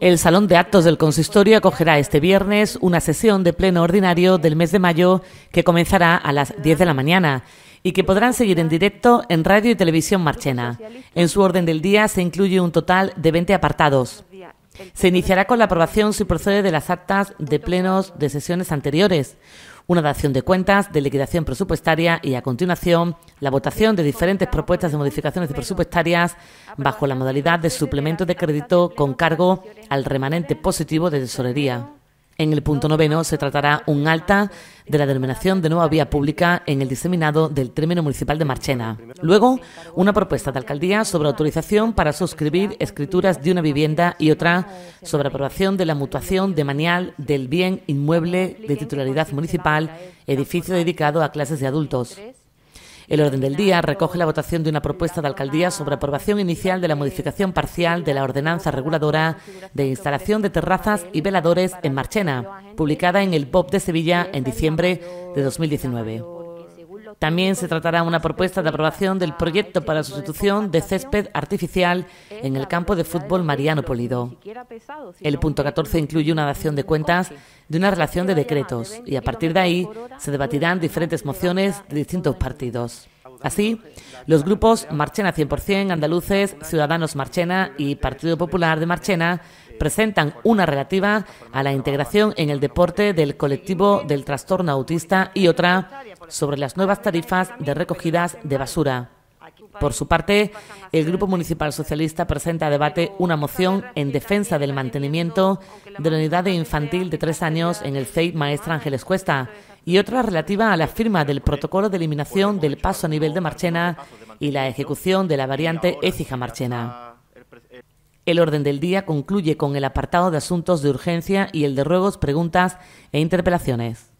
El Salón de Actos del Consistorio acogerá este viernes una sesión de pleno ordinario del mes de mayo que comenzará a las 10 de la mañana y que podrán seguir en directo en radio y televisión marchena. En su orden del día se incluye un total de 20 apartados. Se iniciará con la aprobación, si procede, de las actas de plenos de sesiones anteriores, una dación de cuentas, de liquidación presupuestaria y, a continuación, la votación de diferentes propuestas de modificaciones presupuestarias bajo la modalidad de suplemento de crédito con cargo al remanente positivo de tesorería. En el punto noveno se tratará un alta de la denominación de nueva vía pública en el diseminado del término municipal de Marchena. Luego, una propuesta de alcaldía sobre autorización para suscribir escrituras de una vivienda y otra sobre aprobación de la mutuación de manial del bien inmueble de titularidad municipal, edificio dedicado a clases de adultos. El orden del día recoge la votación de una propuesta de alcaldía sobre aprobación inicial de la modificación parcial de la ordenanza reguladora de instalación de terrazas y veladores en Marchena, publicada en el BOP de Sevilla en diciembre de 2019. También se tratará una propuesta de aprobación del proyecto para sustitución de césped artificial en el campo de fútbol Mariano Polido. El punto 14 incluye una dación de cuentas de una relación de decretos y a partir de ahí se debatirán diferentes mociones de distintos partidos. Así, los grupos Marchena 100%, Andaluces, Ciudadanos Marchena y Partido Popular de Marchena presentan una relativa a la integración en el deporte del colectivo del trastorno autista y otra sobre las nuevas tarifas de recogidas de basura. Por su parte, el Grupo Municipal Socialista presenta a debate una moción en defensa del mantenimiento de la unidad infantil de tres años en el CEI Maestra Ángeles Cuesta y otra relativa a la firma del protocolo de eliminación del paso a nivel de Marchena y la ejecución de la variante Écija Marchena. El orden del día concluye con el apartado de asuntos de urgencia y el de ruegos, preguntas e interpelaciones.